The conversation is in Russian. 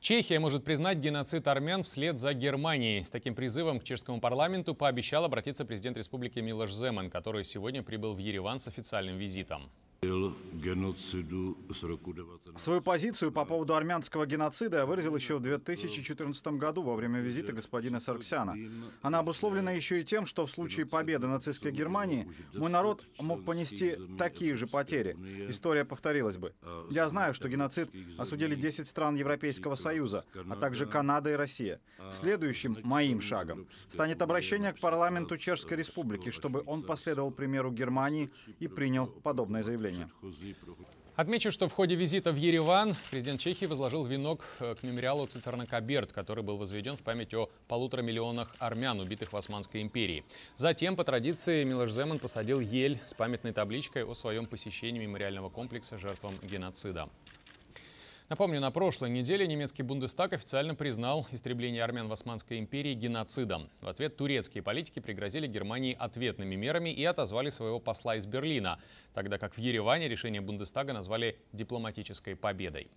Чехия может признать геноцид армян вслед за Германией. С таким призывом к чешскому парламенту пообещал обратиться президент республики Милош Земан, который сегодня прибыл в Ереван с официальным визитом. Свою позицию по поводу армянского геноцида я выразил еще в 2014 году во время визита господина Сарксяна. Она обусловлена еще и тем, что в случае победы нацистской Германии мой народ мог понести такие же потери. История повторилась бы. Я знаю, что геноцид осудили 10 стран Европейского Союза, а также Канада и Россия. Следующим моим шагом станет обращение к парламенту Чешской Республики, чтобы он последовал примеру Германии и принял подобное заявление вооружения. Отмечу, что в ходе визита в Ереван президент Чехии возложил венок э, к мемориалу Цицернокоберт, который был возведен в память о полутора миллионах армян, убитых в Османской империи. Затем, по традиции, Милош Земан посадил ель с памятной табличкой о своем посещении мемориального комплекса жертвам геноцида. Напомню, на прошлой неделе немецкий Бундестаг официально признал истребление армян в Османской империи геноцидом. В ответ турецкие политики пригрозили Германии ответными мерами и отозвали своего посла из Берлина, тогда как в Ереване решение Бундестага назвали дипломатической победой.